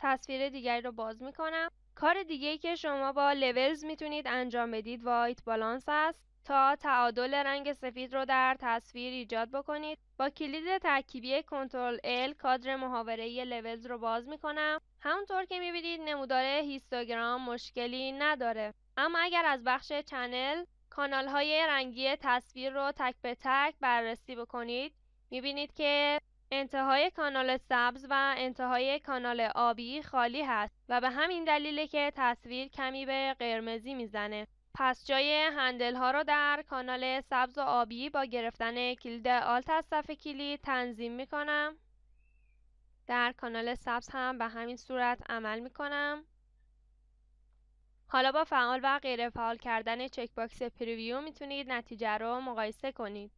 تصویر دیگری رو باز میکنم کار دیگه که شما با لولز میتونید انجام بدید وایت بالانس است تا تعادل رنگ سفید رو در تصویر ایجاد بکنید با کلید ترکیبی کنترل L کادر محاوره لولز رو باز میکنم همونطور که میبینید نمودار هیستوگرام مشکلی نداره اما اگر از بخش چنل کانال های رنگی تصویر رو تک به تک بررسی بکنید میبینید که انتهای کانال سبز و انتهای کانال آبی خالی هست و به همین دلیله که تصویر کمی به قرمزی میزنه. پس جای هندل ها رو در کانال سبز و آبی با گرفتن کلید آلت از صفحه کلید تنظیم می در کانال سبز هم به همین صورت عمل می حالا با فعال و غیر فعال کردن چک باکس پریویو میتونید نتیجه رو مقایسه کنید.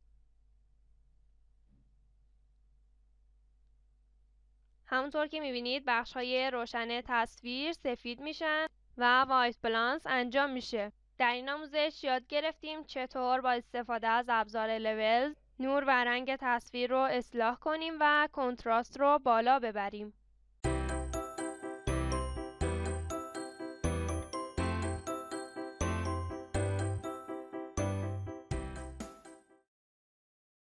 همونطور که میبینید بخش های روشن تصویر سفید میشن و وایت بلانس انجام میشه در این آموزش یاد گرفتیم چطور با استفاده از ابزار لولز نور و رنگ تصویر رو اصلاح کنیم و کنتراست رو بالا ببریم